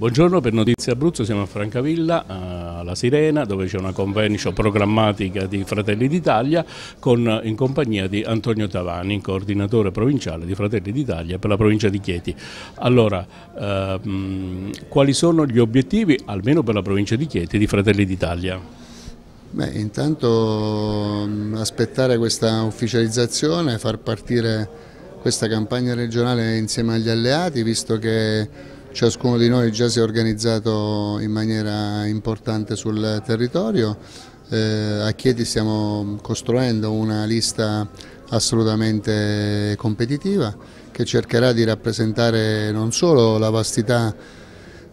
Buongiorno, per Notizie Abruzzo siamo a Francavilla, eh, alla Sirena, dove c'è una convention programmatica di Fratelli d'Italia in compagnia di Antonio Tavani, coordinatore provinciale di Fratelli d'Italia per la provincia di Chieti. Allora, ehm, quali sono gli obiettivi, almeno per la provincia di Chieti, di Fratelli d'Italia? Beh, intanto mm, aspettare questa ufficializzazione, far partire questa campagna regionale insieme agli alleati, visto che ciascuno di noi già si è organizzato in maniera importante sul territorio. Eh, a Chieti stiamo costruendo una lista assolutamente competitiva che cercherà di rappresentare non solo la vastità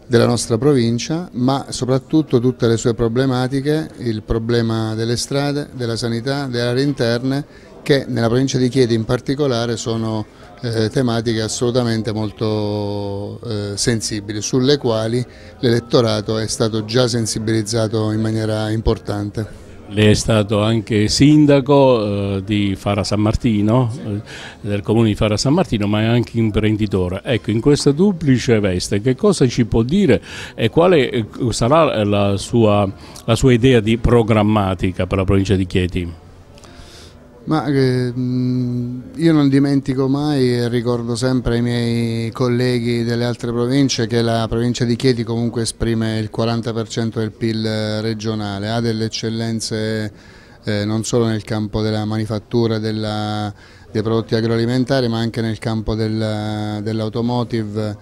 della nostra provincia, ma soprattutto tutte le sue problematiche, il problema delle strade, della sanità, delle aree interne che nella provincia di Chieti in particolare sono eh, tematiche assolutamente molto eh, sensibili, sulle quali l'elettorato è stato già sensibilizzato in maniera importante. Lei è stato anche sindaco eh, di Fara San Martino, eh, del comune di Fara San Martino, ma è anche imprenditore. Ecco, in questa duplice veste che cosa ci può dire e quale eh, sarà la sua, la sua idea di programmatica per la provincia di Chieti? Ma eh, mm, io non dimentico mai e ricordo sempre ai miei colleghi delle altre province che la provincia di Chieti comunque esprime il 40% del PIL regionale, ha delle eccellenze eh, non solo nel campo della manifattura, della, dei prodotti agroalimentari ma anche nel campo del, dell'automotive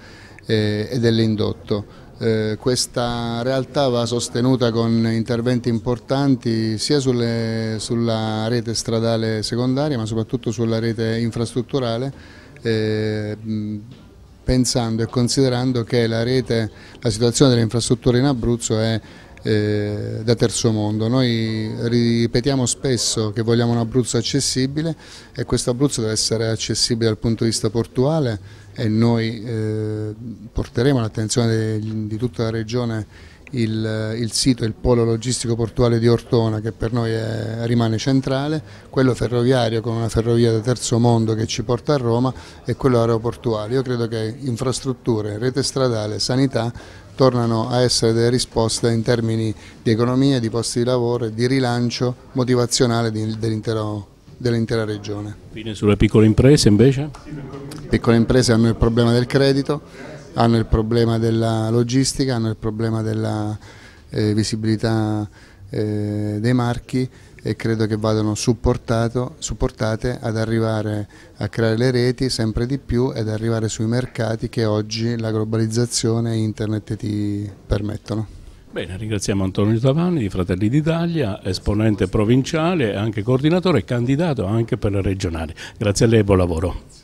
eh, e dell'indotto. Eh, questa realtà va sostenuta con interventi importanti sia sulle, sulla rete stradale secondaria ma soprattutto sulla rete infrastrutturale eh, pensando e considerando che la, rete, la situazione delle infrastrutture in Abruzzo è eh, da terzo mondo. Noi ripetiamo spesso che vogliamo un Abruzzo accessibile e questo Abruzzo deve essere accessibile dal punto di vista portuale e noi eh, porteremo all'attenzione di tutta la regione il, il, sito, il polo logistico portuale di Ortona che per noi è, rimane centrale, quello ferroviario con una ferrovia da terzo mondo che ci porta a Roma e quello aeroportuale. Io credo che infrastrutture, rete stradale, sanità tornano a essere delle risposte in termini di economia, di posti di lavoro e di rilancio motivazionale dell'intero dell'intera regione. Fine sulle piccole imprese invece? Piccole imprese hanno il problema del credito, hanno il problema della logistica, hanno il problema della eh, visibilità eh, dei marchi e credo che vadano supportate ad arrivare a creare le reti sempre di più ed arrivare sui mercati che oggi la globalizzazione e internet ti permettono. Bene, ringraziamo Antonio Tavani di Fratelli d'Italia, esponente provinciale, anche coordinatore e candidato anche per la regionale. Grazie a lei e buon lavoro.